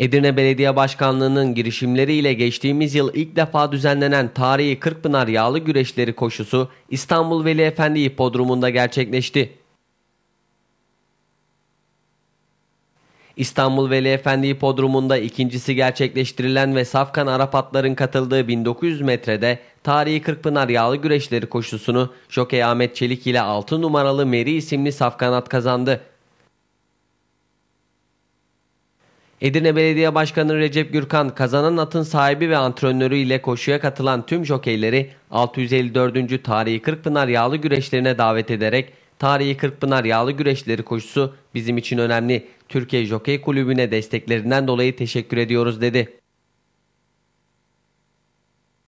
Edirne Belediye Başkanlığı'nın girişimleriyle geçtiğimiz yıl ilk defa düzenlenen tarihi Kırkpınar Yağlı Güreşleri koşusu İstanbul Veli Efendi Hipodromu'nda gerçekleşti. İstanbul Veli Efendi Hipodromu'nda ikincisi gerçekleştirilen ve Safkan Arapatların katıldığı 1900 metrede tarihi Kırkpınar Yağlı Güreşleri koşusunu Jokey Ahmet Çelik ile 6 numaralı Meri isimli Safkanat kazandı. Edirne Belediye Başkanı Recep Gürkan kazanan atın sahibi ve antrenörü ile koşuya katılan tüm jokeyleri 654. Tarihi Kırkpınar Yağlı Güreşlerine davet ederek Tarihi Kırkpınar Yağlı Güreşleri koşusu bizim için önemli. Türkiye Jokey Kulübü'ne desteklerinden dolayı teşekkür ediyoruz dedi.